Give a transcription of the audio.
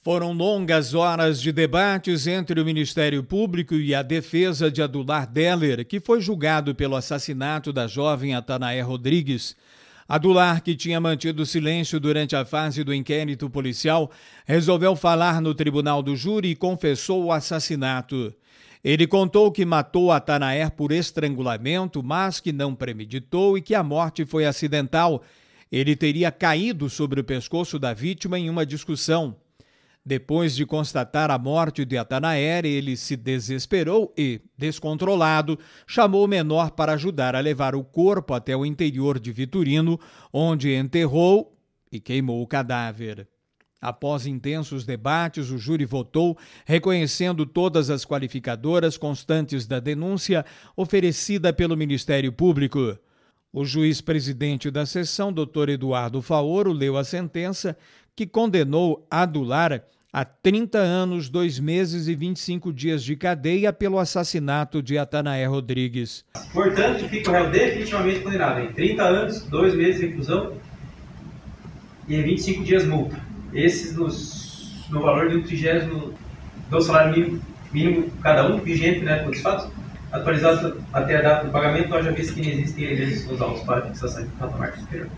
Foram longas horas de debates entre o Ministério Público e a defesa de Adular Deller, que foi julgado pelo assassinato da jovem Atanaé Rodrigues. Adular, que tinha mantido silêncio durante a fase do inquérito policial, resolveu falar no tribunal do júri e confessou o assassinato. Ele contou que matou Atanaé por estrangulamento, mas que não premeditou e que a morte foi acidental. Ele teria caído sobre o pescoço da vítima em uma discussão. Depois de constatar a morte de Atanaer, ele se desesperou e, descontrolado, chamou o menor para ajudar a levar o corpo até o interior de Viturino, onde enterrou e queimou o cadáver. Após intensos debates, o júri votou, reconhecendo todas as qualificadoras constantes da denúncia oferecida pelo Ministério Público. O juiz presidente da sessão, Dr. Eduardo Faoro, leu a sentença que condenou Adular a 30 anos, 2 meses e 25 dias de cadeia pelo assassinato de Atanaé Rodrigues. Portanto, fica o réu definitivamente condenado em 30 anos, 2 meses de reclusão e em 25 dias multa. Esses nos, no valor do um trigésimo do salário mínimo, mínimo cada um, vigente né, com os fatos, atualizado até a data do pagamento, nós já vimos que não existem eleições autos para fixação de patamar superior.